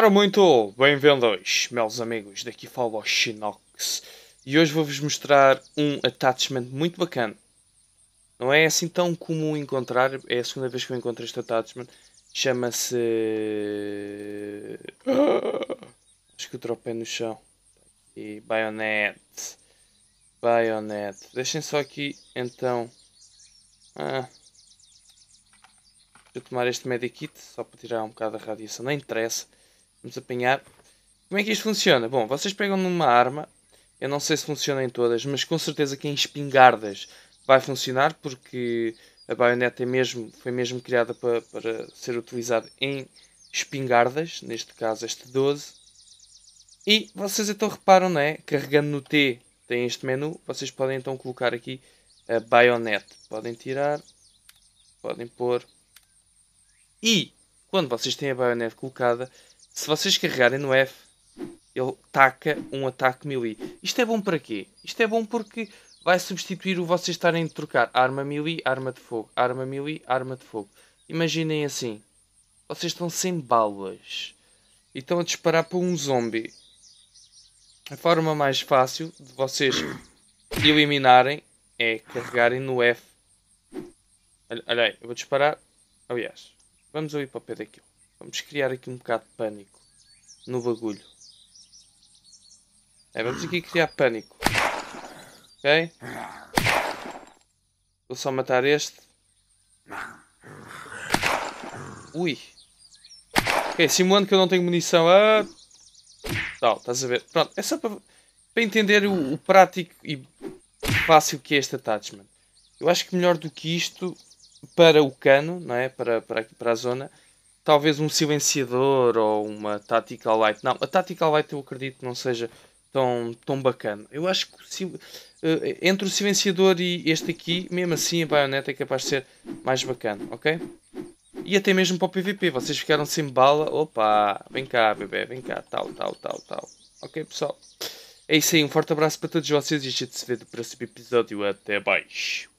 Ora, muito bem-vindos, meus amigos. Daqui falo ao Shinox. E hoje vou-vos mostrar um attachment muito bacana. Não é assim tão comum encontrar, é a segunda vez que eu encontro este attachment. Chama-se. Acho que eu tropei no chão. E Bayonet. Bayonet. Deixem só aqui então. Ah. tomar este medikit só para tirar um bocado a radiação. Não interessa. Vamos apanhar. Como é que isto funciona? Bom, vocês pegam numa arma. Eu não sei se funciona em todas, mas com certeza que em espingardas vai funcionar porque a baioneta é mesmo, foi mesmo criada para, para ser utilizada em espingardas, neste caso este 12. E vocês então reparam, né Carregando no T tem este menu, vocês podem então colocar aqui a baionete. Podem tirar, podem pôr. E quando vocês têm a baionete colocada, se vocês carregarem no F, ele taca um ataque melee. Isto é bom para quê? Isto é bom porque vai substituir o vocês estarem a trocar arma melee, arma de fogo, arma melee, arma de fogo. Imaginem assim. Vocês estão sem balas. E estão a disparar para um zombie. A forma mais fácil de vocês eliminarem é carregarem no F. Olha, olha aí, eu vou disparar. Aliás, vamos ouvir para o pé daquilo. Vamos criar aqui um bocado de pânico no bagulho. É, vamos aqui criar pânico. Ok? Vou só matar este. Ui. Ok, simulando que eu não tenho munição. Ah. Tal, estás a ver? Pronto, é só para, para entender o, o prático e fácil que é este attachment. Eu acho que melhor do que isto para o cano, não é? Para, para aqui, para a zona talvez um silenciador ou uma Tactical Light. Não, a Tactical Light eu acredito que não seja tão, tão bacana. Eu acho que uh, entre o silenciador e este aqui, mesmo assim a baioneta é capaz de ser mais bacana, ok? E até mesmo para o PVP, vocês ficaram sem bala. Opa, vem cá, bebê, vem cá, tal, tal, tal, tal. Ok, pessoal? É isso aí, um forte abraço para todos vocês e a gente se vê no próximo episódio. Até mais.